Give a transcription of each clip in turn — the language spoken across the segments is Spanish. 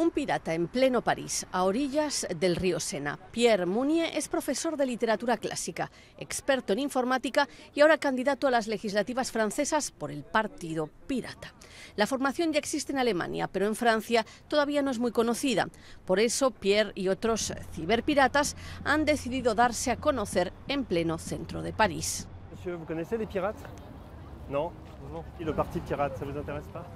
Un pirata en pleno París, a orillas del río Sena. Pierre Mounier es profesor de literatura clásica, experto en informática y ahora candidato a las legislativas francesas por el Partido Pirata. La formación ya existe en Alemania, pero en Francia todavía no es muy conocida. Por eso Pierre y otros ciberpiratas han decidido darse a conocer en pleno centro de París. No.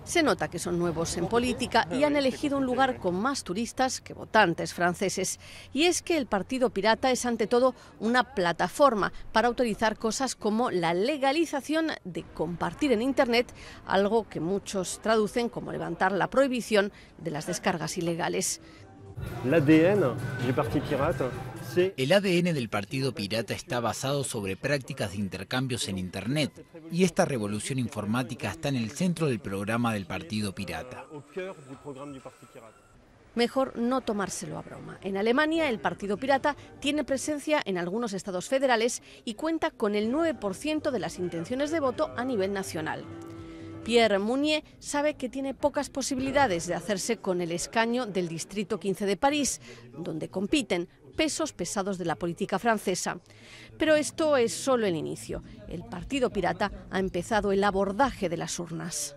Se nota que son nuevos en política y han elegido un lugar con más turistas que votantes franceses. Y es que el Partido Pirata es ante todo una plataforma para autorizar cosas como la legalización de compartir en Internet, algo que muchos traducen como levantar la prohibición de las descargas ilegales. El ADN del Partido Pirata está basado sobre prácticas de intercambios en Internet y esta revolución informática está en el centro del programa del Partido Pirata. Mejor no tomárselo a broma. En Alemania, el Partido Pirata tiene presencia en algunos estados federales y cuenta con el 9% de las intenciones de voto a nivel nacional. Pierre Mounier sabe que tiene pocas posibilidades de hacerse con el escaño del Distrito 15 de París, donde compiten pesos pesados de la política francesa. Pero esto es solo el inicio. El Partido Pirata ha empezado el abordaje de las urnas.